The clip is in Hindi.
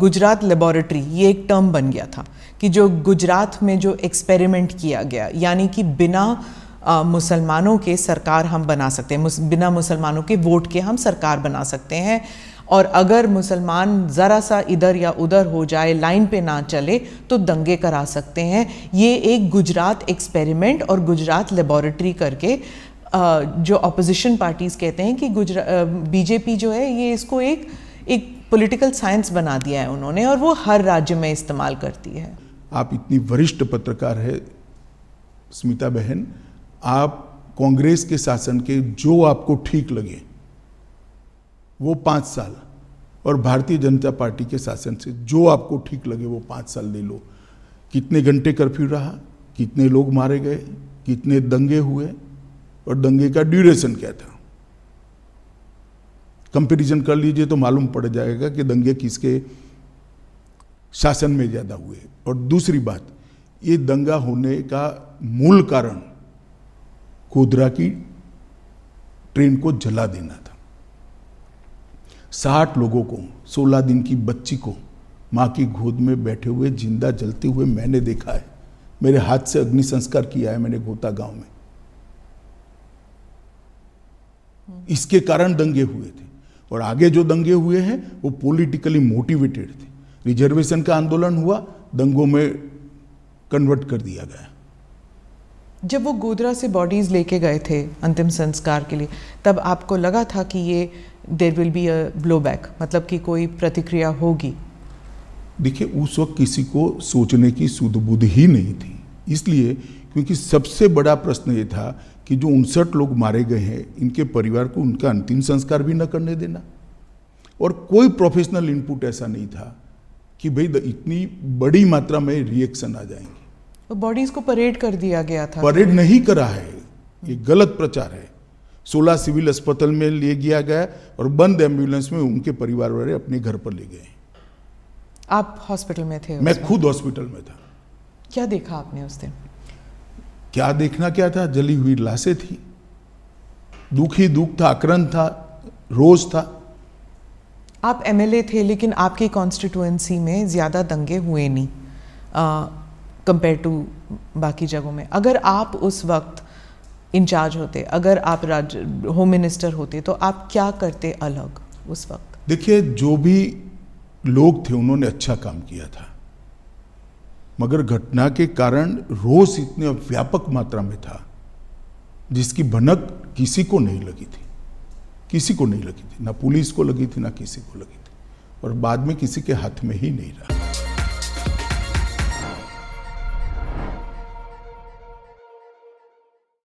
गुजरात लेबोरेटरी ये एक टर्म बन गया था कि जो गुजरात में जो एक्सपेरिमेंट किया गया यानी कि बिना मुसलमानों के सरकार हम बना सकते हैं मुस, बिना मुसलमानों के वोट के हम सरकार बना सकते हैं और अगर मुसलमान ज़रा सा इधर या उधर हो जाए लाइन पे ना चले तो दंगे करा सकते हैं ये एक गुजरात एक्सपेरिमेंट और गुजरात लेबॉरेटरी करके जो अपोजिशन पार्टीज़ कहते हैं कि गुजरा बीजेपी जो है ये इसको एक एक पॉलिटिकल साइंस बना दिया है उन्होंने और वो हर राज्य में इस्तेमाल करती है आप इतनी वरिष्ठ पत्रकार है स्मिता बहन आप कांग्रेस के शासन के जो आपको ठीक लगे वो पाँच साल और भारतीय जनता पार्टी के शासन से जो आपको ठीक लगे वो पाँच साल ले लो कितने घंटे कर्फ्यू रहा कितने लोग मारे गए कितने दंगे हुए और दंगे का ड्यूरेशन क्या था कंपेरिजन कर लीजिए तो मालूम पड़ जाएगा कि दंगे किसके शासन में ज़्यादा हुए और दूसरी बात ये दंगा होने का मूल कारण कोदरा की ट्रेन को जला देना था साठ लोगों को सोलह दिन की बच्ची को माँ की गोद में बैठे हुए जिंदा जलते हुए मैंने देखा है मेरे हाथ से अग्नि संस्कार किया है मैंने गोता गांव में इसके कारण दंगे हुए थे और आगे जो दंगे हुए हैं वो पॉलिटिकली मोटिवेटेड थे रिजर्वेशन का आंदोलन हुआ दंगों में कन्वर्ट कर दिया गया जब वो गोदरा से बॉडीज लेके गए थे अंतिम संस्कार के लिए तब आपको लगा था कि ये there will be a blow back मतलब कि कोई प्रतिक्रिया होगी देखिए उस वक्त किसी को सोचने की सुध ही नहीं थी इसलिए क्योंकि सबसे बड़ा प्रश्न ये था कि जो उनसठ लोग मारे गए हैं इनके परिवार को उनका अंतिम संस्कार भी न करने देना और कोई प्रोफेशनल इनपुट ऐसा नहीं था कि भाई इतनी बड़ी मात्रा में रिएक्शन आ जाएंगे तो बॉडीज को परेड कर दिया गया था परेड नहीं करा है ये गलत प्रचार है सोलह सिविल अस्पताल में ले गया गया और बंद एम्बुलेंस में उनके परिवार वाले अपने घर पर ले गए आप हॉस्पिटल में थे मैं खुद हॉस्पिटल में था क्या देखा आपने उस दिन क्या देखना क्या था जली हुई लाशें थी दुखी दुख था आक्रंद था रोज था आप एमएलए थे लेकिन आपकी कॉन्स्टिट्यूएंसी में ज़्यादा दंगे हुए नहीं कंपेयर टू बाकी जगहों में अगर आप उस वक्त इंचार्ज होते अगर आप राज होम मिनिस्टर होते तो आप क्या करते अलग उस वक्त देखिए जो भी लोग थे उन्होंने अच्छा काम किया था मगर घटना के कारण रोष इतने व्यापक मात्रा में था जिसकी भनक किसी को नहीं लगी थी किसी को नहीं लगी थी ना पुलिस को लगी थी ना किसी को लगी थी और बाद में किसी के हाथ में ही नहीं रहा